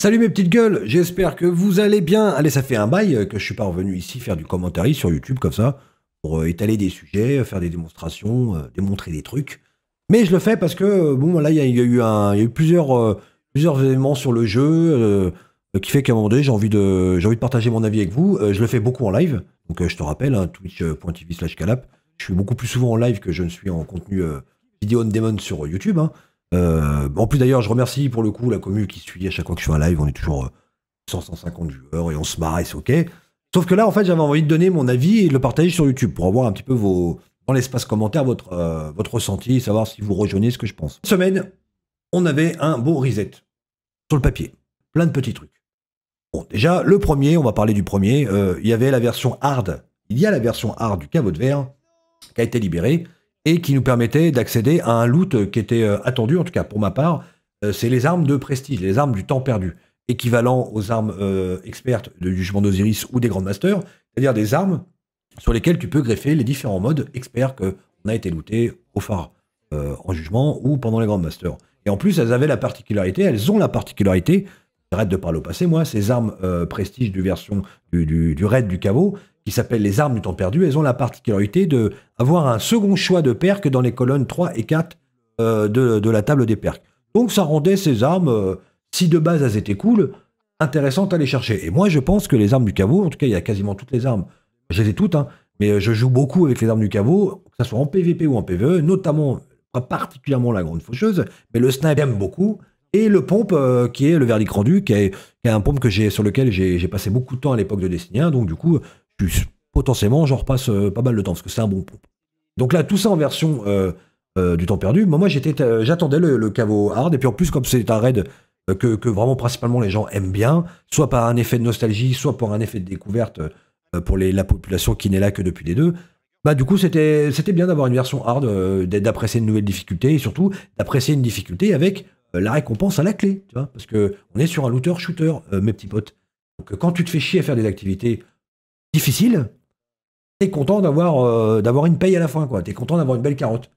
Salut mes petites gueules, j'espère que vous allez bien. Allez, ça fait un bail euh, que je suis pas revenu ici faire du commentaire sur YouTube comme ça, pour euh, étaler des sujets, euh, faire des démonstrations, démontrer des trucs. Mais je le fais parce que, bon, là, il y, a eu, plusieurs, événements éléments sur le jeu qui fait qu'à un moment donné, j'ai envie, de, partager mon avis avec vous. je le fais beaucoup en live, donc je te rappelle, hein, twitch.tv slash calap. Je suis beaucoup plus souvent en live que je ne suis en contenu vidéo on demand sur YouTube. Hein. Euh, en plus d'ailleurs, je remercie pour le coup la commu qui suit à chaque fois que je suis un live. On est toujours 150 euh, joueurs et on se marre et c'est ok. Sauf que là, en fait, j'avais envie de donner mon avis et de le partager sur YouTube pour avoir un petit peu vos, dans l'espace commentaire votre, euh, votre ressenti, savoir si vous rejoignez ce que je pense. semaine, on avait un beau reset sur le papier. Plein de petits trucs. Bon, déjà, le premier, on va parler du premier. il y avait la version hard. Il y a la version hard du caveau de verre qui a été libérée et qui nous permettait d'accéder à un loot qui était euh, attendu, en tout cas pour ma part, euh, c'est les armes de prestige, les armes du temps perdu, équivalent aux armes euh, expertes du jugement d'Osiris ou des Grands Masters, c'est-à-dire des armes sur lesquelles tu peux greffer les différents modes experts qu'on a été lootés au phare, en jugement ou pendant les Grands Masters. Et en plus, elles avaient la particularité, elles ont la particularité, j'arrête de parler au passé, moi, ces armes prestige du version du, du raid du caveau, qui s'appelle les armes du temps perdu, elles ont la particularité d'avoir un second choix de perk dans les colonnes 3 et 4 euh, de, la table des perks. Donc ça rendait ces armes, euh, si de base elles étaient cool, intéressantes à aller chercher. Et moi je pense que les armes du caveau, en tout cas il y a quasiment toutes les armes, je les ai toutes, hein, mais euh, je joue beaucoup avec les armes du caveau, que ce soit en PVP ou en PVE, notamment, particulièrement la grande faucheuse, mais le snipe j'aime beaucoup, et le pompe qui est le verdict rendu, qui est, un pompe que j'ai sur lequel j'ai passé beaucoup de temps à l'époque de Destiny donc du coup potentiellement, j'en repasse euh, pas mal de temps, parce que c'est un bon pont Donc là, tout ça en version euh, euh, du temps perdu. Moi, moi j'étais, j'attendais le, caveau hard, et puis en plus, comme c'est un raid que, vraiment principalement les gens aiment bien, soit par un effet de nostalgie, soit pour un effet de découverte pour la population qui n'est là que depuis les deux. Bah, du coup, c'était bien d'avoir une version hard, d'apprécier une nouvelle difficulté et surtout d'apprécier une difficulté avec la récompense à la clé. Tu vois parce qu'on est sur un looter-shooter, mes petits potes. Donc, quand tu te fais chier à faire des activités difficile, t'es content d'avoir euh, d'avoir une paye à la fin, quoi. T'es content d'avoir une belle carotte.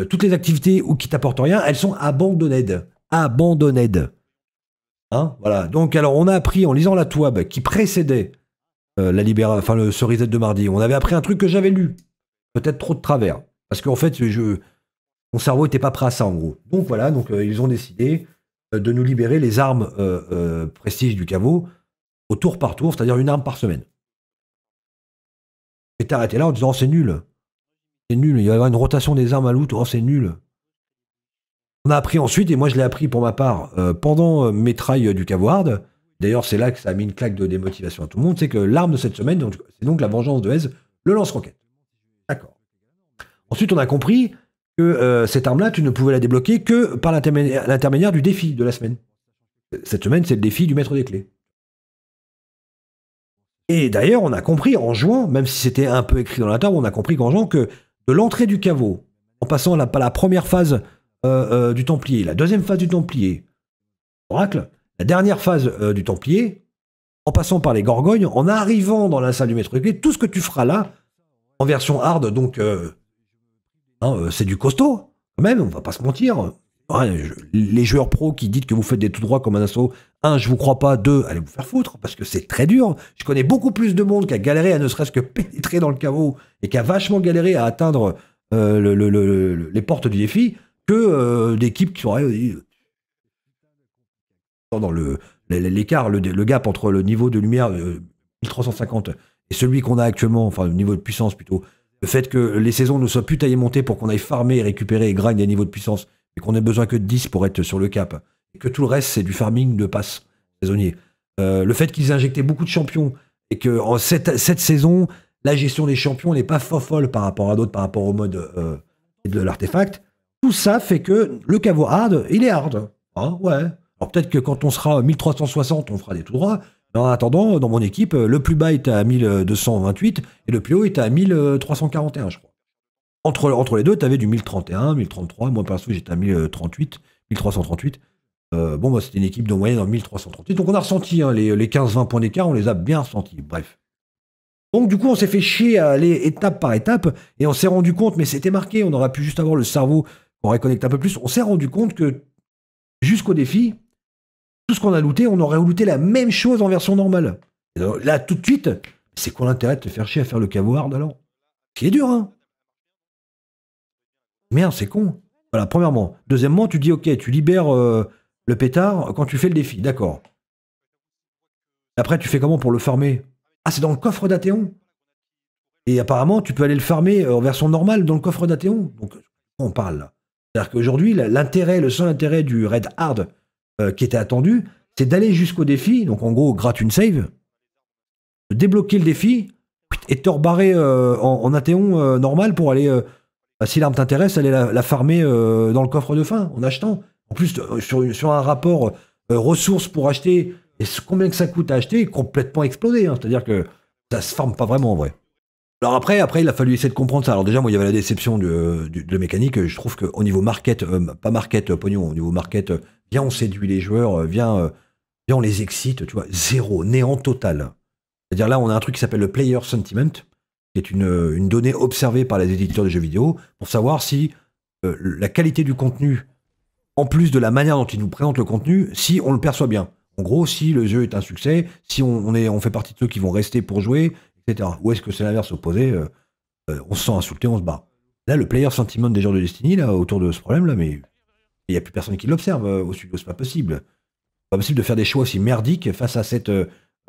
Euh, toutes les activités ou qui t'apportent rien, elles sont abandonnées. Abandonnées. Hein voilà. Donc alors on a appris en lisant la toile qui précédait euh, la enfin le cerisette de mardi, on avait appris un truc que j'avais lu, peut-être trop de travers, parce qu'en fait mon cerveau n'était pas prêt à ça en gros. Donc voilà, donc ils ont décidé de nous libérer les armes prestige du caveau au tour par tour, c'est-à-dire une arme par semaine et t'arrêter là en disant oh, c'est nul. C'est nul, il va y avoir une rotation des armes à loot, oh c'est nul. On a appris ensuite, et moi je l'ai appris pour ma part, euh, pendant euh, mes euh, du caward d'ailleurs c'est là que ça a mis une claque de démotivation à tout le monde, c'est que l'arme de cette semaine, c'est donc la vengeance de Hez, le lance-roquette. D'accord. Ensuite on a compris que cette arme-là, tu ne pouvais la débloquer que par l'intermédiaire du défi de la semaine. Cette semaine, c'est le défi du maître des clés. Et d'ailleurs, on a compris en jouant, même si c'était un peu écrit dans la table, on a compris qu'en juin, que de l'entrée du caveau, en passant la, la première phase euh, euh, du Templier, la deuxième phase du Templier, Oracle, la dernière phase euh, du Templier, en passant par les Gorgognes, en arrivant dans la salle du maître clé, tout ce que tu feras là, en version hard, donc hein, c'est du costaud, quand même, on va pas se mentir les joueurs pros qui dites que vous faites des tout droits comme un assaut, un, je vous crois pas, deux, allez vous faire foutre, parce que c'est très dur. Je connais beaucoup plus de monde qui a galéré à ne serait-ce que pénétrer dans le caveau et qui a vachement galéré à atteindre euh, les portes du défi que euh, d'équipes qui sont euh, dans l'écart, le, gap entre le niveau de lumière 1350 et celui qu'on a actuellement, enfin le niveau de puissance plutôt, le fait que les saisons ne soient plus taillées montées pour qu'on aille farmer, récupérer et grind des niveaux de puissance et qu'on ait besoin que de 10 pour être sur le cap, et que tout le reste, c'est du farming de passe saisonnier. Euh, le fait qu'ils injectaient beaucoup de champions, et que en cette, saison, la gestion des champions n'est pas folle par rapport à d'autres, par rapport au mode euh, de l'artefact, tout ça fait que le caveau hard, il est hard. Ah, ouais. Alors peut-être que quand on sera 1360, on fera des tout droits. Mais en attendant, dans mon équipe, le plus bas est à 1228 et le plus haut est à 1341, je crois. Entre, les deux, tu avais du 1031, 1033. Moi, suite, j'étais à 1038, 1338. Euh, bon, bah, c'était une équipe de moyenne en 1338. Donc, on a ressenti hein, les, 15-20 points d'écart, on les a bien ressentis. Bref. Donc, du coup, on s'est fait chier à aller étape par étape et on s'est rendu compte, mais c'était marqué, on aurait pu juste avoir le cerveau pour reconnecter un peu plus. On s'est rendu compte que jusqu'au défi, tout ce qu'on a looté, on aurait looté la même chose en version normale. là, tout de suite, c'est quoi l'intérêt de se faire chier à faire le hard alors Qui est dur, hein Merde, c'est con. Voilà, premièrement. Deuxièmement, tu dis, ok, tu libères euh, le pétard quand tu fais le défi. D'accord. Après, tu fais comment pour le farmer Ah, c'est dans le coffre d'Athéon. Et apparemment, tu peux aller le farmer euh, en version normale dans le coffre d'Athéon. Donc, on parle C'est-à-dire qu'aujourd'hui, l'intérêt, le seul intérêt du Red Hard euh, qui était attendu, c'est d'aller jusqu'au défi. Donc, en gros, gratte une save, de débloquer le défi et te rebarrer en, Athéon normal pour aller bah, si l'arme t'intéresse, allez la, farmer euh, dans le coffre de fin en achetant. En plus, euh, sur, un rapport euh, ressources pour acheter et combien que ça coûte à acheter, complètement explosé. Hein. C'est-à-dire que ça se forme pas vraiment en vrai. Alors après, après, il a fallu essayer de comprendre ça. Alors déjà, moi, il y avait la déception de, mécanique. Je trouve qu'au niveau market, pas market, pognon, au niveau market, viens, on séduit les joueurs, viens, on les excite, tu vois. Zéro, néant total. C'est-à-dire là, on a un truc qui s'appelle le player sentiment qui est euh, une, donnée observée par les éditeurs de jeux vidéo, pour savoir si euh, la qualité du contenu, en plus de la manière dont ils nous présentent le contenu, si on le perçoit bien. En gros, si le jeu est un succès, si on, est, on fait partie de ceux qui vont rester pour jouer, etc. Ou est-ce que c'est l'inverse opposé euh, On se sent insulté, on se bat. Là, le player sentiment des gens de Destiny, là, autour de ce problème-là, mais il n'y a plus personne qui l'observe au studio, c'est pas possible. Pas possible de faire des choix aussi merdiques face à cette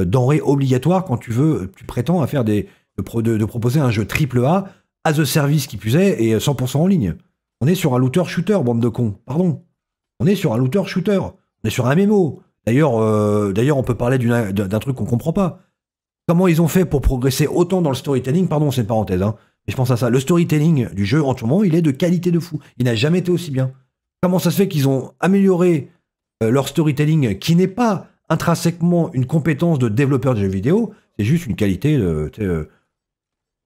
denrée obligatoire quand tu veux, tu prétends à faire des, de, proposer un jeu triple A à the service qui puisait et 100% en ligne. On est sur un looter shooter, bande de cons. Pardon. On est sur un looter shooter. On est sur un MMO. Euh, d'ailleurs, on peut parler d'un truc qu'on comprend pas. Comment ils ont fait pour progresser autant dans le storytelling Pardon, c'est une parenthèse. Hein. mais je pense à ça. Le storytelling du jeu en tout moment, il est de qualité de fou. Il n'a jamais été aussi bien. Comment ça se fait qu'ils ont amélioré euh, leur storytelling, qui n'est pas intrinsèquement une compétence de développeur de jeux vidéo, c'est juste une qualité de, euh,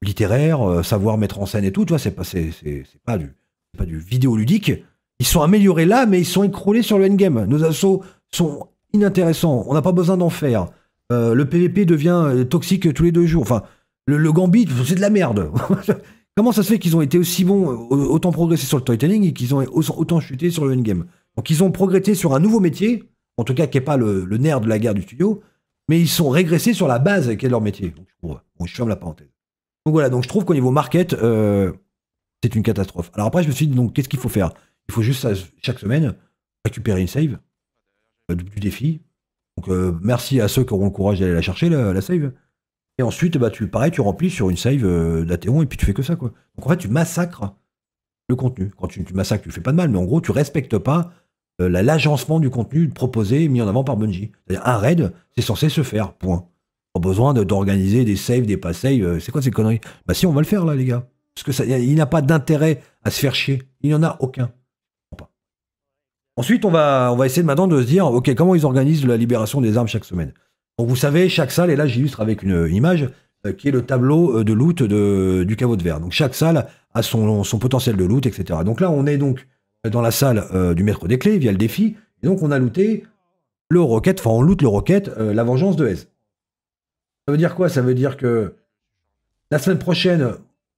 littéraire, euh, savoir mettre en scène et tout, tu vois, c'est pas, du, pas du vidéoludique. Ils sont améliorés là, mais ils sont écroulés sur le endgame. Nos assauts sont inintéressants. On n'a pas besoin d'en faire. Euh, le PVP devient euh, toxique tous les deux jours. Enfin, le, Gambit, c'est de la merde. Comment ça se fait qu'ils ont été aussi bons, autant progressé sur le storytelling et qu'ils ont autant chuté sur le endgame Donc ils ont progressé sur un nouveau métier, en tout cas qui n'est pas le, nerf de la guerre du studio, mais ils sont régressés sur la base qui est leur métier. bon, je ferme la parenthèse. Donc voilà, donc je trouve qu'au niveau market, euh, c'est une catastrophe. Alors après, je me suis dit, donc qu'est-ce qu'il faut faire Il faut juste chaque semaine récupérer une save euh, du, défi. Donc euh, merci à ceux qui auront le courage d'aller la chercher, la, save. Et ensuite, bah, tu, pareil, tu remplis sur une save d'Athéon et puis tu fais que ça. Quoi. Donc en fait, tu massacres le contenu. Quand tu, massacres, tu fais pas de mal, mais en gros, tu respectes pas l'agencement du contenu proposé, mis en avant par Bungie. C'est-à-dire un raid, c'est censé se faire, point. Pas besoin d'organiser des saves, des pas saves. Euh, c'est quoi ces conneries Bah si, on va le faire là, les gars. Parce que ça, il n'a pas d'intérêt à se faire chier. Il n'y en a aucun. Ensuite, on va, on va essayer maintenant de se dire, OK, comment ils organisent la libération des armes chaque semaine Donc vous savez, chaque salle, et là j'illustre avec une, image, euh, qui est le tableau euh, de loot de, du caveau de verre. Donc chaque salle a son, son potentiel de loot, etc. Donc là, on est donc dans la salle du maître des clés via le défi. Et donc on a looté le roquette, enfin on loot le Rocket, la vengeance de S. Ça veut dire quoi Ça veut dire que la semaine prochaine,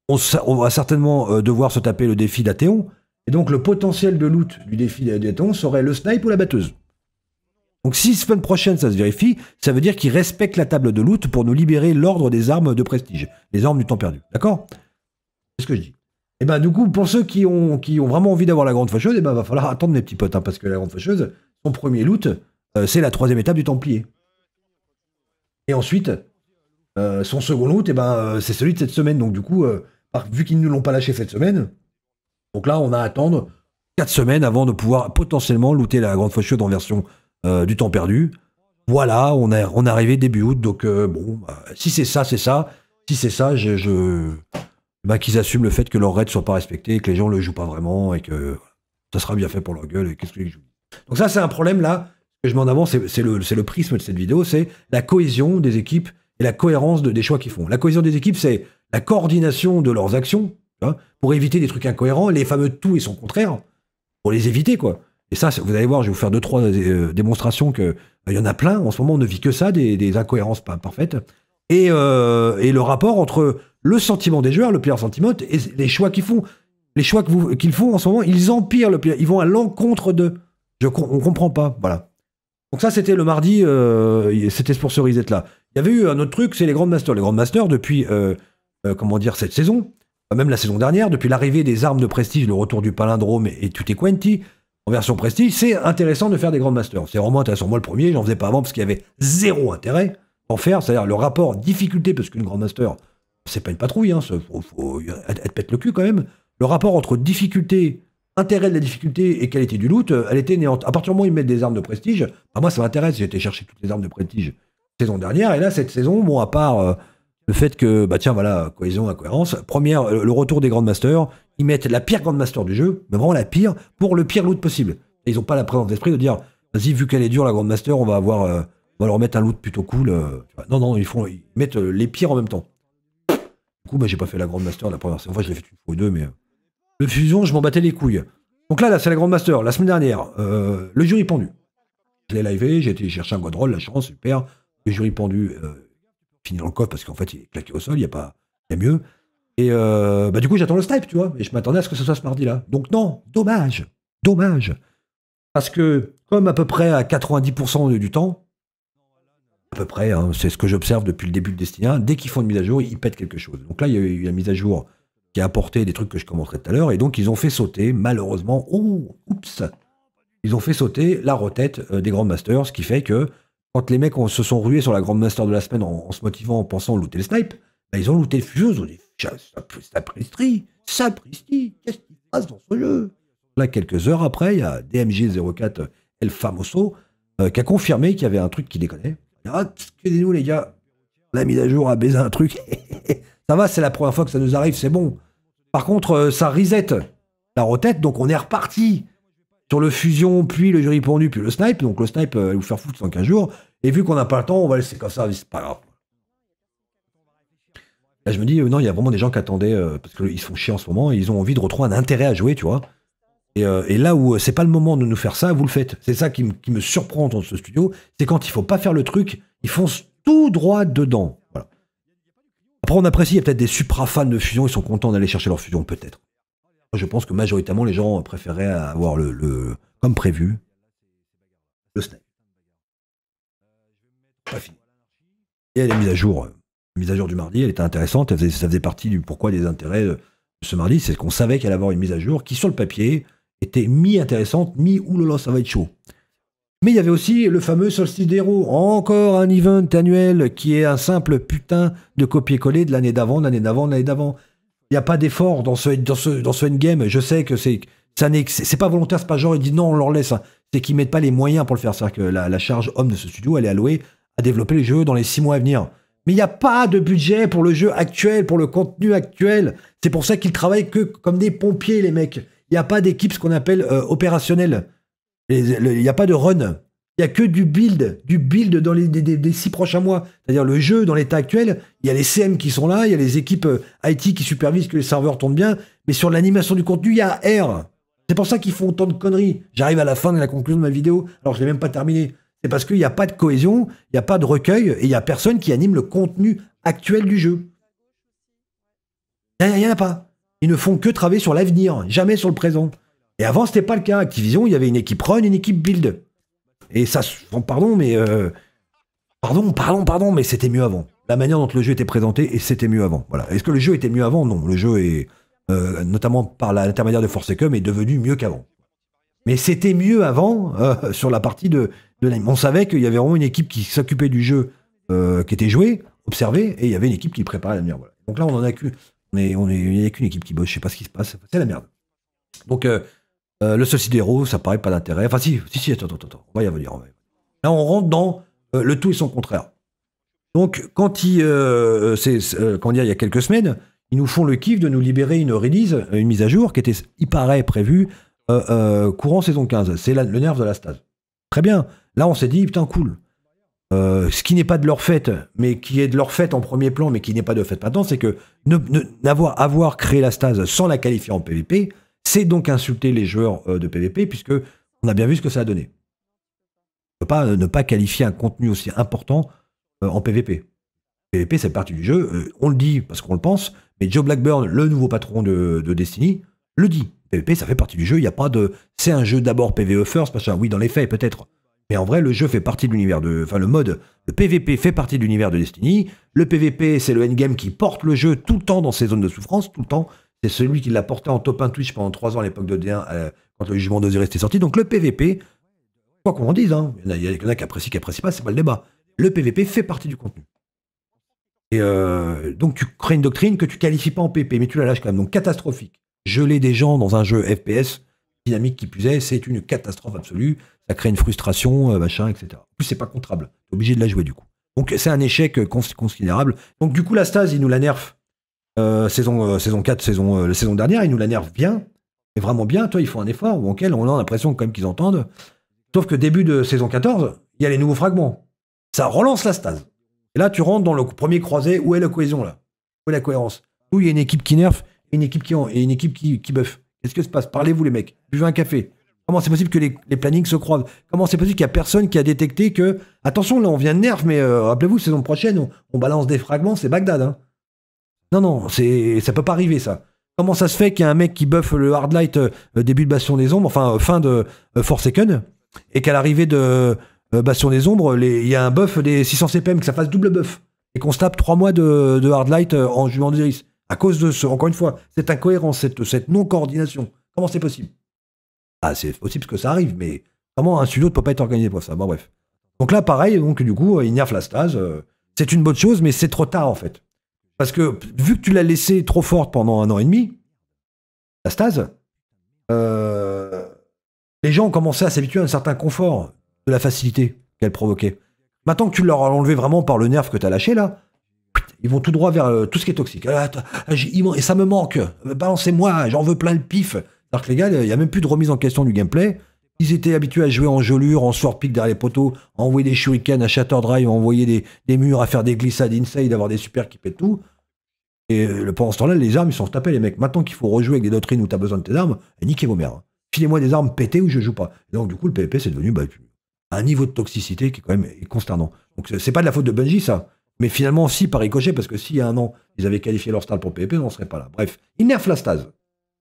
on, va certainement euh, devoir se taper le défi d'Athéon. Et donc, le potentiel de loot du défi d'Athéon serait le snipe ou la batteuse. Donc, si semaine prochaine ça se vérifie, ça veut dire qu'ils respectent la table de loot pour nous libérer l'ordre des armes de prestige, les armes du temps perdu. D'accord C'est ce que je dis. Et eh ben, du coup, pour ceux qui ont, qui ont vraiment envie d'avoir la grande faucheuse, il eh ben, va falloir attendre mes petits potes, hein, parce que la grande faucheuse, son premier loot, euh, c'est la troisième étape du Templier. Et ensuite, euh, son second août, eh ben, euh, c'est celui de cette semaine. Donc du coup, euh, vu qu'ils ne l'ont pas lâché cette semaine, donc là, on a à attendre 4 semaines avant de pouvoir potentiellement looter la Grande Faucheuse en version du temps perdu. Voilà, on est, on arrivé début août, donc bon, bah, si c'est ça, c'est ça. Si c'est ça, je, bah, qu'ils assument le fait que leurs raids ne soient pas respectés, que les gens ne le jouent pas vraiment, et que ça sera bien fait pour leur gueule, et qu'est-ce que je... Donc ça, c'est un problème là, que je m'en avance, c'est le, le prisme de cette vidéo, c'est la cohésion des équipes et la cohérence des choix qu'ils font. La cohésion des équipes, c'est la coordination de leurs actions pour éviter des trucs incohérents, les fameux tout et son contraire, pour les éviter, quoi. Et ça, vous allez voir, je vais vous faire deux, trois euh, démonstrations que euh, il y en a plein. En ce moment, on ne vit que ça, des, incohérences pas parfaites. Euh, et, le rapport entre le sentiment des joueurs, le pire sentiment, et les choix qu'ils font. Les choix qu'ils font en ce moment, ils empirent le Ils vont à l'encontre de, Je, on comprend pas. Voilà. Donc ça, c'était le mardi, c'était pour ce reset là. Il y avait eu un autre truc, c'est les Grand Masters. Les Grand Masters, depuis, euh, euh, comment dire, cette saison, même la saison dernière, depuis l'arrivée des armes de prestige, le retour du palindrome et, et Tutti Quanti, en version prestige, c'est intéressant de faire des Grand Masters. C'est vraiment intéressant. Moi, le premier, j'en faisais pas avant parce qu'il y avait zéro intérêt en faire. C'est-à-dire le rapport difficulté, parce qu'une Grand Master, c'est pas une patrouille, hein, faut, euh, elle, te pète le cul quand même. Le rapport entre difficulté, intérêt de la difficulté et qualité du loot, elle était néante. À partir du moment où ils mettent des armes de prestige, bah, moi ça m'intéresse, j'ai été chercher toutes les armes de prestige dernière. Et là, cette saison, bon, à part euh, le fait que, bah tiens, voilà, cohésion, incohérence. Première, euh, le retour des Grand Masters, ils mettent la pire Grand Master du jeu, mais vraiment la pire, pour le pire loot possible. ils ont pas la présence d'esprit de dire, vas-y, vu qu'elle est dure, la Grand Master, on va avoir, euh, on va leur mettre un loot plutôt cool. Non, non, ils font, ils mettent les pires en même temps. Du coup, bah, j'ai pas fait la Grand Master la première fois, je l'ai fait une fois ou deux, mais. Le fusion, je m'en battais les couilles. Donc là, là c'est la Grand Master. La semaine dernière, le jury pendu. Je l'ai livé, j'ai été chercher un God la chance, super. Le jury pendu euh, finit dans le coffre parce qu'en fait, il est claqué au sol, il n'y a pas mieux. Et euh, bah, du coup, j'attends le snipe, tu vois. Et je m'attendais à ce que ce soit ce mardi-là. Donc, non, dommage, dommage. Parce que, comme à peu près à 90% du temps, à peu près, hein, c'est ce que j'observe depuis le début de Destinien, dès qu'ils font une mise à jour, ils pètent quelque chose. Donc là, il y a eu la mise à jour qui a apporté des trucs que je commenterai tout à l'heure, et donc ils ont fait sauter, malheureusement, oh, oups, ils ont fait sauter la retête euh, des Grands Masters, ce qui fait que quand les mecs se sont rués sur la grande master de la semaine en, se motivant, en pensant looter le snipe, bah, ils ont looté le ils ont dit, sapristi, sapristi, qu'est-ce qui se passe dans ce jeu Là, quelques heures après, il y a DMG04 El Famoso euh, qui a confirmé qu'il y avait un truc qui déconnait. Ah, excusez-nous les gars, la mise à jour a baisé un truc. ça va, c'est la première fois que ça nous arrive, c'est bon. Par contre, euh, ça reset la retête, donc on est reparti sur le fusion, puis le jury pondu, puis le snipe. Donc le snipe, euh, va vous faire foutre dans 15 jours. Et vu qu'on n'a pas le temps, on va laisser comme ça, c'est pas grave. Là, je me dis, euh, non, il y a vraiment des gens qui attendaient, euh, parce qu'ils sont chier en ce moment, ils ont envie de retrouver un intérêt à jouer, tu vois. Et, là où c'est pas le moment de nous faire ça, vous le faites. C'est ça qui, me surprend dans ce studio, c'est quand il faut pas faire le truc, ils foncent tout droit dedans. Après, on apprécie, il y a peut-être des supra-fans de fusion, ils sont contents d'aller chercher leur fusion, peut-être je pense que majoritairement, les gens préféraient avoir le, comme prévu, le snap Et elle est mise à jour. La euh, mise à jour du mardi, elle était intéressante. ça faisait partie du pourquoi des intérêts euh, de ce mardi. C'est qu'on savait qu'elle allait avoir une mise à jour qui, sur le papier, était mi-intéressante, mi-oulala, ça va être chaud. Mais il y avait aussi le fameux Solstice d'Héros, encore un event annuel qui est un simple putain de copier-coller de l'année d'avant, l'année d'avant, l'année d'avant n'y a pas d'effort dans ce, dans, ce, dans ce endgame. Je sais que c'est ça n'est c'est pas volontaire, c'est pas genre ils disent non, on leur laisse. Hein. C'est qu'ils mettent pas les moyens pour le faire. C'est-à-dire que la, charge homme de ce studio, elle est allouée à développer les jeux dans les six mois à venir. Mais il n'y a pas de budget pour le jeu actuel, pour le contenu actuel. C'est pour ça qu'ils travaillent que comme des pompiers, les mecs. Il n'y a pas d'équipe, ce qu'on appelle euh, opérationnelle. Il n'y a pas de run. Il n'y a que du build, du build dans les des, des, six prochains mois. C'est-à-dire le jeu dans l'état actuel, il y a les CM qui sont là, il y a les équipes euh, IT qui supervisent que les serveurs tombent bien, mais sur l'animation du contenu, il y a R. C'est pour ça qu'ils font autant de conneries. J'arrive à la fin de la conclusion de ma vidéo, alors je ne l'ai même pas terminé. C'est parce qu'il n'y a pas de cohésion, il n'y a pas de recueil, et il n'y a personne qui anime le contenu actuel du jeu. Il n'y en a pas. Ils ne font que travailler sur l'avenir, jamais sur le présent. Et avant, ce n'était pas le cas. Activision, il y avait une équipe run, une équipe build. Et ça, oh, pardon, mais euh, pardon, pardon, pardon, mais c'était mieux avant. La manière dont le jeu était présenté, et c'était mieux avant. Voilà. Est-ce que le jeu était mieux avant Non. Le jeu est, euh, notamment par l'intermédiaire de Force Forsaken, est devenu mieux qu'avant. Mais c'était mieux avant euh, sur la partie de, l'anime. On savait qu'il y avait vraiment une équipe qui s'occupait du jeu qui était joué, observé, et il y avait une équipe qui préparait la merde. Donc là, on en a qu'une. il n'y a qu'une équipe qui bosse. Je sais pas ce qui se passe. C'est la merde. Donc euh, le seul ça paraît pas d'intérêt. Enfin, si, si, si, attends, attends, attends. On va y venir. Là, on rentre dans euh, le tout et son contraire. Donc, quand il, quand euh, il y a quelques semaines, ils nous font le kiff de nous libérer une release, une mise à jour qui était, il paraît, prévue courant saison 15. C'est le nerf de la stase. Très bien. Là, on s'est dit, putain, cool. ce qui n'est pas de leur fait, mais qui est de leur fait en premier plan, mais qui n'est pas de fait maintenant, c'est que n'avoir avoir créé la stase sans la qualifier en PvP, c'est donc insulter les joueurs euh, de PvP, puisque on a bien vu ce que ça a donné. On ne peut pas euh, ne pas qualifier un contenu aussi important euh, en PvP. PvP, c'est partie du jeu. on le dit parce qu'on le pense, mais Joe Blackburn, le nouveau patron de, Destiny, le dit. PvP, ça fait partie du jeu. Il y a pas de. C'est un jeu d'abord PvE first, machin. Ah oui, dans les faits, peut-être. Mais en vrai, le jeu fait partie de l'univers de. Enfin, le mode, le PvP fait partie de l'univers de Destiny. Le PvP, c'est le endgame qui porte le jeu tout le temps dans ses zones de souffrance, tout le temps. C'est celui qui l'a porté en top 1 Twitch pendant 3 ans à l'époque de D1, euh, quand le jugement est était sorti. Donc le PVP, quoi qu'on en dise, hein, il, y, en a qui apprécient, qui apprécient pas, c'est pas le débat. Le PVP fait partie du contenu. Et euh, donc tu crées une doctrine que tu qualifies pas en PP, mais tu la lâches quand même. Donc catastrophique. Geler des gens dans un jeu FPS, dynamique qui plus est, c'est une catastrophe absolue. Ça crée une frustration, euh, machin, etc. En plus, c'est pas contrable. T'es obligé de la jouer du coup. Donc c'est un échec considérable. Donc du coup, la stase, il nous la nerf euh, saison, euh, saison 4, saison, euh, la saison dernière, ils nous la l'énervent bien, et vraiment bien, toi, ils font un effort auquel on a l'impression quand même qu'ils entendent. Sauf que début de saison 14, il y a les nouveaux fragments. Ça relance la stase. Et là, tu rentres dans le premier croisé, où est la cohésion là Où est la cohérence Où il y a une équipe qui nerf, une équipe qui et une équipe qui, qui buff. Qu'est-ce que se passe Parlez-vous les mecs, buvez un café, Comment c'est possible que les, les, plannings se croisent Comment c'est possible qu'il n'y a personne qui a détecté que. Attention, là, on vient de nerf, mais rappelez-vous, saison prochaine, on, on, balance des fragments, c'est Bagdad. Hein. Non, non, c'est, ça peut pas arriver ça. Comment ça se fait qu'il y a un mec qui buff le hard light euh, début de Bastion des Ombres, enfin euh, fin de euh, Forsaken, et qu'à l'arrivée de euh, Bastion des Ombres, il y a un buff des 600 CPM, que ça fasse double buff, et qu'on se tape 3 mois de, hard light en juin de À cause de ce, encore une fois, cette incohérence, cette, non-coordination. Comment c'est possible Ah, c'est possible que ça arrive, mais comment un studio ne peut pas être organisé pour ça Bon, bref. Donc là, pareil, donc du coup, il nerf la stase. c'est une bonne chose, mais c'est trop tard en fait. Parce que vu que tu l'as laissée trop forte pendant un an et demi, la stase, euh, les gens ont commencé à s'habituer à un certain confort de la facilité qu'elle provoquait. Maintenant que tu leur as enlevé vraiment par le nerf que tu as lâché là, ils vont tout droit vers euh, tout ce qui est toxique. Euh, et ça me manque. Balancez-moi, j'en veux plein le pif. Alors que les gars, il n'y a même plus de remise en question du gameplay. Ils étaient habitués à jouer en gelure, en sort-pique derrière les poteaux, à envoyer des shurikens, à shatter drive, à envoyer des, murs, à faire des glissades inside, d'avoir avoir des super qui pètent tout. Et euh, pendant ce temps-là, les armes, ils sont tapés, les mecs. Maintenant qu'il faut rejouer avec des doctrines où tu as besoin de tes armes, et eh, niquez vos merdes. Filez-moi des armes pétées où je joue pas. donc, du coup, le PvP, c'est devenu bah, un niveau de toxicité qui est quand même consternant. Donc, c'est pas de la faute de Bungie, ça. Mais finalement, si, par ricochet, parce que s'il y a un an, ils avaient qualifié leur style pour PvP, on n'en serait pas là. Bref, ils nerfent la stase.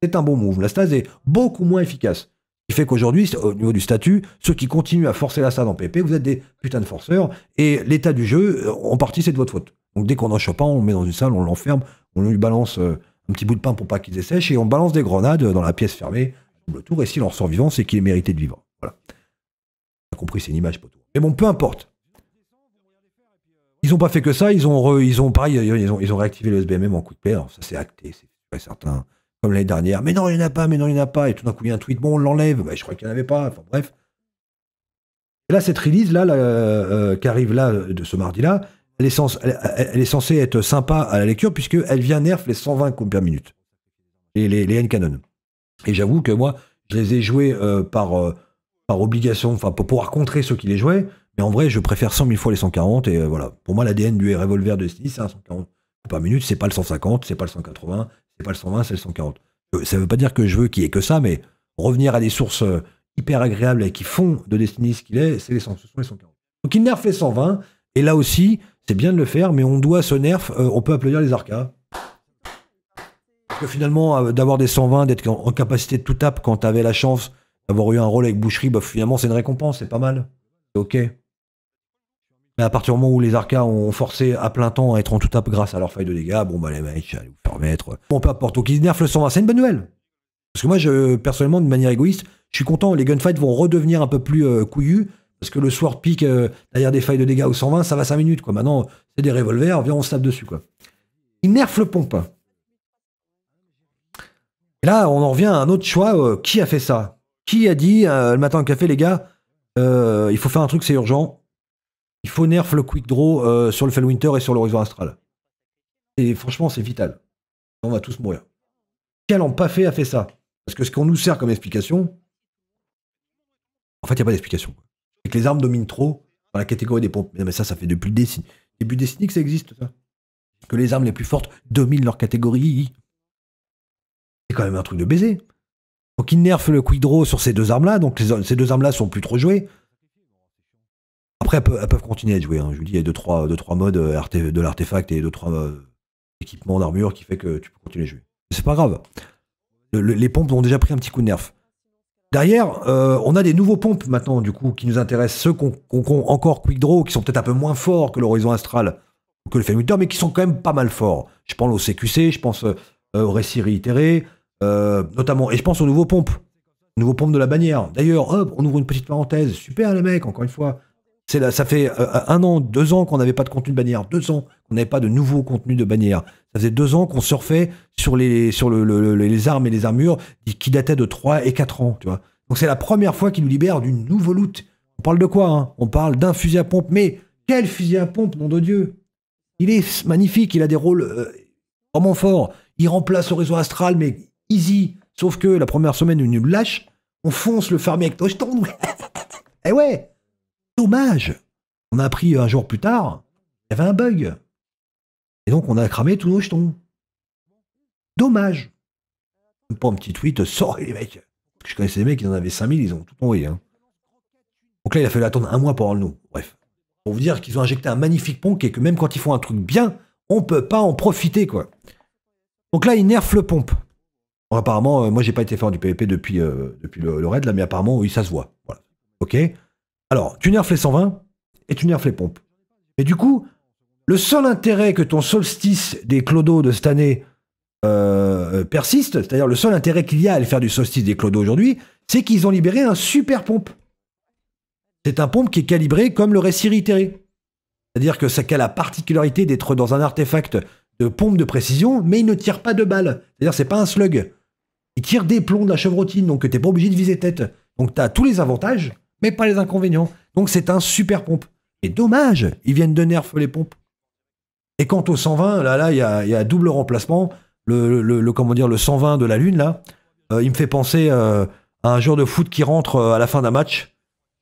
C'est un bon move. La stase est beaucoup moins efficace qui fait qu'aujourd'hui, au niveau du statut, ceux qui continuent à forcer la salle en PP, vous êtes des putains de forceurs, et l'état du jeu, euh, en partie, c'est de votre faute. Donc dès qu'on en chope pas, on le met dans une salle, on l'enferme, on lui balance euh, un petit bout de pain pour pas qu'il dessèche, et on balance des grenades dans la pièce fermée, le tour, et s'il en ressort vivant, c'est qu'il est mérité de vivre. Voilà. A compris, c'est une image, tout. Mais bon, peu importe. Ils ont pas fait que ça, ils ont, ils ont pareil, ils ont, ils ont réactivé le SBMM en coup de paix, alors ça c'est acté, c'est certain comme l'année dernière. Mais non, il n'y en a pas, mais non, il n'y en a pas. Et tout d'un coup, il y a un tweet, bon, on l'enlève. Bah, je crois qu'il n'y en avait pas. Enfin, bref. Et là, cette release, là, là euh, euh, qui arrive là, euh, de ce mardi-là, elle, est, censée être sympa à la lecture, puisqu'elle vient nerf les 120 coups par minute. Et les, les N-Canon. Et j'avoue que moi, je les ai joués par, par obligation, enfin, pour pouvoir contrer ceux qui les jouaient. Mais en vrai, je préfère 100 000 fois les 140. Et voilà. Pour moi, l'ADN du revolver de 6 c'est 140 par minute, c'est pas le 150, c'est pas le 180, pas le 120, c'est le 140. Euh, ça veut pas dire que je veux qu'il n'y ait que ça, mais revenir à des sources euh, hyper agréables et qui font de Destiny ce qu'il est, c'est les 100, ce sont les 140. Donc il nerf les 120, et là aussi, c'est bien de le faire, mais on doit se nerf, euh, on peut applaudir les arcas. que finalement, d'avoir des 120, d'être en, capacité de tout tape quand t'avais la chance d'avoir eu un rôle avec boucherie, bah finalement c'est une récompense, c'est pas mal. C'est ok. Mais à partir du moment où les arcas ont forcé à plein temps à être en tout tape grâce à leur faille de dégâts, bon bah les mecs, allez vous permettre. Euh. Bon, peu importe. Donc ils nerfent le 120, c'est une bonne nouvelle. Parce que moi, je, personnellement, de manière égoïste, je suis content. Les gunfights vont redevenir un peu plus euh, couillus. Parce que le sword pick euh, derrière des failles de dégâts au 120, ça va 5 minutes. Maintenant, c'est des revolvers, viens, on se tape dessus. Quoi. Ils nerfent le pompe. Et là, on en revient à un autre choix. qui a fait ça Qui a dit le matin au café, les gars, il faut faire un truc, c'est urgent il faut nerf le quick draw euh, sur le Fellwinter et sur l'horizon astral. Et franchement, c'est vital. On va tous mourir. Quel fait a fait ça Parce que ce qu'on nous sert comme explication, en fait, il n'y a pas d'explication. C'est que les armes dominent trop dans la catégorie des pompes. Mais ça, ça fait depuis le décennie. début décennie que ça existe, ça. Que les armes les plus fortes dominent leur catégorie. C'est quand même un truc de baiser. Donc, ils nerf le quick draw sur ces deux armes-là. Donc, ces deux armes-là sont plus trop jouées. Après, elles peuvent, continuer à jouer. Hein. Je vous dis, il y a 2-3 deux, trois, deux, trois modes euh, de l'artefact et 2-3 euh, équipements d'armure qui fait que tu peux continuer à jouer. C'est pas grave. les pompes ont déjà pris un petit coup de nerf. Derrière, euh, on a des nouveaux pompes maintenant, du coup, qui nous intéressent. Ceux qu'on ont, encore Quick Draw, qui sont peut-être un peu moins forts que l'Horizon Astral ou que le Fenwitter, mais qui sont quand même pas mal forts. Je pense au CQC, je pense au récit réitéré, notamment, et je pense aux nouveaux pompes. Nouveaux pompes de la bannière. D'ailleurs, hop, on ouvre une petite parenthèse. Super, les mecs, encore une fois là, ça fait euh, euh, un an, deux ans qu'on n'avait pas de contenu de bannière, deux ans qu'on n'avait pas de nouveau contenu de bannière. Ça faisait deux ans qu'on surfait sur les sur le, les armes et les armures qui dataient de 3 et 4 ans, tu vois. Donc c'est la première fois qu'ils nous libèrent d'une nouvelle loot. On parle de quoi hein On parle d'un fusil à pompe, mais quel fusil à pompe, nom de Dieu Il est magnifique, il a des rôles euh, vraiment forts. Il remplace au réseau Astral, mais easy. Sauf que la première semaine, il nous lâche. On fonce le fermier avec... Eh ouais Dommage On a appris un jour plus tard, il y avait un bug. Et donc on a cramé tous nos jetons. Dommage Pour un petit tweet, euh, sorry les mecs Je connaissais les mecs, ils en avaient 5000, ils ont tout envoyé. Hein. Donc là, il a fallu attendre un mois pour avoir le nom. Bref. Pour vous dire qu'ils ont injecté un magnifique pont et que même quand ils font un truc bien, on peut pas en profiter, quoi. Donc là, ils nerfent le pompe. apparemment, euh, moi, j'ai pas été fort du PVP depuis, euh, depuis le, raid, là, mais apparemment, oui, ça se voit. Voilà. Ok alors, tu nerfs les 120 et tu nerfs les pompes. Mais du coup, le seul intérêt que ton solstice des clodos de cette année euh, persiste, c'est-à-dire le seul intérêt qu'il y a à aller faire du solstice des clodos aujourd'hui, c'est qu'ils ont libéré un super pompe. C'est un pompe qui est calibré comme le récit itéré. C'est-à-dire que ça a la particularité d'être dans un artefact de pompe de précision, mais il ne tire pas de balles. C'est-à-dire c'est pas un slug. Il tire des plombs de la chevrotine, donc t'es pas obligé de viser tête. Donc tu as tous les avantages mais pas les inconvénients. Donc c'est un super pompe. Et dommage, ils viennent de nerf les pompes. Et quant au 120, là, là, il y a, double remplacement. Le, comment dire, le 120 de la Lune, là, euh, il me fait penser euh, à un joueur de foot qui rentre euh, à la fin d'un match,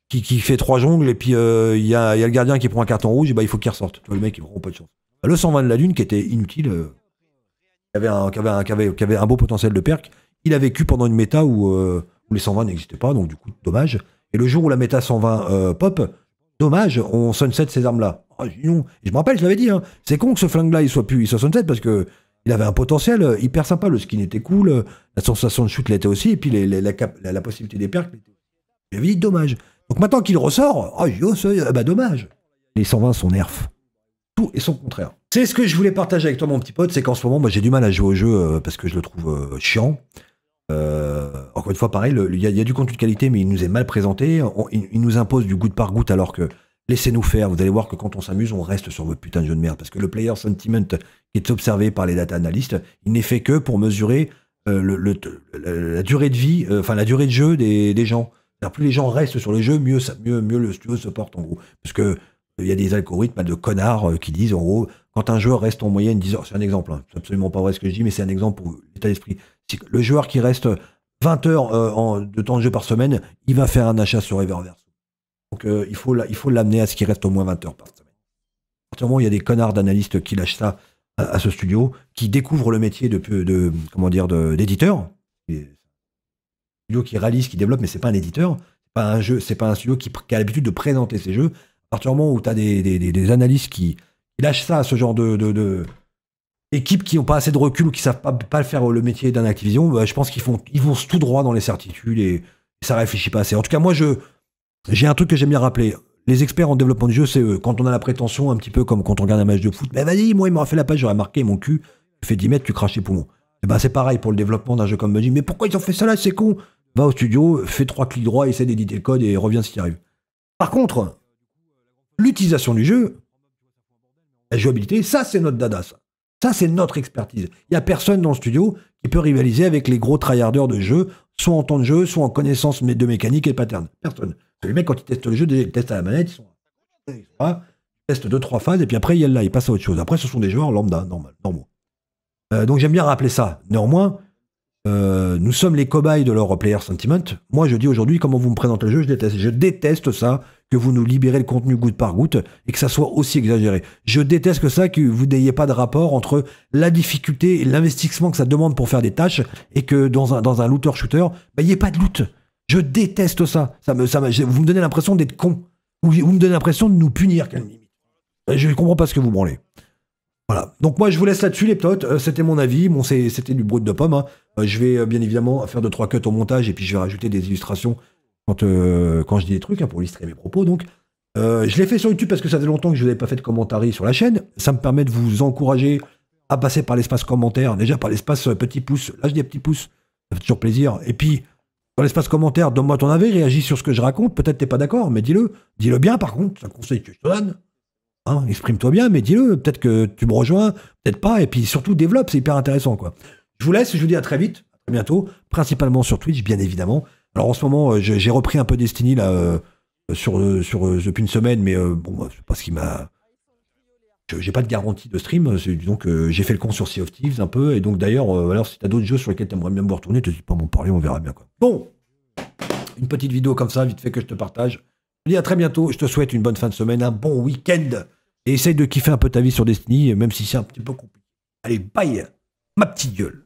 qui, fait trois jongles, et puis il y, a, le gardien qui prend un carton rouge, et bah, il faut qu'il ressorte. Tu le mec, il prend pas de chance. Le 120 de la Lune, qui était inutile, qui avait, un, un, un, beau potentiel de perc, il a vécu pendant une méta où, où les 120 n'existaient pas, donc du coup, dommage. Et le jour où la méta 120 euh, pop, dommage, on sunset ces armes-là. Oh, je me rappelle, je l'avais dit, hein, c'est con que ce flingue-là, il soit plus, il soit parce que il avait un potentiel euh, hyper sympa. Le skin était cool, euh, la sensation de chute l'était aussi, et puis la, possibilité des perks J'avais dit dommage. Donc maintenant qu'il ressort, oh, oh, ah bah dommage. Les 120 sont nerfs. Tout et son contraire. C'est ce que je voulais partager avec toi, mon petit pote, c'est qu'en ce moment, moi, j'ai du mal à jouer au jeu parce que je le trouve euh, chiant une fois, pareil, il y, a du contenu de qualité, mais il nous est mal présenté. il, nous impose du goutte par goutte, alors que laissez-nous faire. Vous allez voir que quand on s'amuse, on reste sur votre putain de jeu de merde. Parce que le player sentiment qui est observé par les data analystes, il n'est fait que pour mesurer euh, le, la durée de vie, euh, enfin la durée de jeu des, gens. plus les gens restent sur le jeu, mieux, ça, mieux, mieux le studio se porte, en gros. Parce que euh, il y a des algorithmes bah, de connards qui disent, en gros, quand un joueur reste en moyenne 10 heures, c'est un exemple, hein. c'est absolument pas vrai ce que je dis, mais c'est un exemple pour l'état d'esprit. Le joueur qui reste 20 heures euh, de temps de jeu par semaine, il va faire un achat sur Eververse. Donc euh, il faut il faut l'amener à ce qu'il reste au moins 20 heures par semaine. À partir du moment où il y a des connards d'analystes qui lâchent ça à, ce studio, qui découvrent le métier de, de comment dire d'éditeur, studio qui réalise, qui développe, mais c'est pas un éditeur, c'est pas un jeu, c'est pas un studio qui, a l'habitude de présenter ses jeux. À partir du moment où tu as des, analystes qui lâchent ça à ce genre de, de équipes qui n'ont pas assez de recul ou qui savent pas, pas faire le métier d'un Activision, bah, je pense qu'ils font, ils vont tout droit dans les certitudes et ça réfléchit pas assez. En tout cas, moi, je, j'ai un truc que j'aime bien rappeler. Les experts en développement de jeu, c'est euh, Quand on a la prétention, un petit peu comme quand on regarde un match de foot, mais bah, vas-y, moi, il m'aurait fait la page, j'aurais marqué mon cul, tu fais 10 mètres, tu craches les poumons. Et eh ben, c'est pareil pour le développement d'un jeu comme Magic. Mais pourquoi ils ont fait ça là, c'est con Va au studio, fais trois clics droits, essaie d'éditer le code et reviens si tu arrives. Par contre, l'utilisation du jeu, la jouabilité, ça c'est notre dada, ça, c'est notre expertise. Il n'y a personne dans le studio qui peut rivaliser avec les gros tryharders de jeu, soit en temps de jeu, soit en connaissance de mécanique et de pattern. Personne. Les mecs, quand ils testent le jeu, ils testent à la manette, ils sont là, ils testent deux, trois phases, et puis après, a là, ils passent à autre chose. Après, ce sont des joueurs lambda, normal, normaux. Euh, donc j'aime bien rappeler ça. Néanmoins, euh, nous sommes les cobayes de leur player sentiment. Moi, je dis aujourd'hui comment vous me présentez le jeu, je déteste. Je déteste ça, que vous nous libérez le contenu goutte par goutte et que ça soit aussi exagéré. Je déteste que ça, que vous n'ayez pas de rapport entre la difficulté et l'investissement que ça demande pour faire des tâches et que dans un, dans un looter shooter, bah, il n'y ait pas de loot. Je déteste ça. ça, me, ça vous me donnez l'impression d'être con. Ou vous me donnez l'impression de nous punir. Euh, je ne comprends pas ce que vous branlez. Voilà. Donc moi, je vous laisse là-dessus, les potes. Euh, c'était mon avis. c'était du brut de pomme. Hein. Euh, je vais euh, bien évidemment faire 2-3 cuts au montage et puis je vais rajouter des illustrations quand, euh, quand je dis des trucs, hein, pour illustrer mes propos. Donc, je l'ai fait sur YouTube parce que ça faisait longtemps que je n'avais pas fait de commentaires sur la chaîne. Ça me permet de vous encourager à passer par l'espace commentaire, déjà par l'espace petit pouce. Là, je dis petit pouce, ça fait toujours plaisir. Et puis, dans l'espace commentaire, donne-moi ton avis, réagis sur ce que je raconte. Peut-être t'es pas d'accord, mais dis-le. Dis-le bien, par contre, c'est un conseil que je te donne. Hein. Exprime-toi bien, mais dis-le. Peut-être que tu me rejoins, peut-être pas. Et puis surtout, développe, c'est hyper intéressant, quoi. Je vous laisse, je vous dis à très vite, à très bientôt, principalement sur Twitch, bien évidemment. Alors en ce moment, euh, j'ai repris un peu Destiny là, euh, sur, euh, sur, depuis une semaine, mais bon, bah, c'est parce qu'il m'a. J'ai pas de garantie de stream, hein, donc j'ai fait le con sur Sea of Thieves un peu, et donc d'ailleurs, alors si t'as d'autres jeux sur lesquels t'aimerais bien me retourner, t'hésites pas à m'en parler, on verra bien quoi. Bon, une petite vidéo comme ça, vite fait que je te partage. Je te dis à très bientôt, je te souhaite une bonne fin de semaine, un bon week-end, et essaye de kiffer un peu ta vie sur Destiny, même si c'est un petit peu compliqué. Allez, bye, ma petite gueule.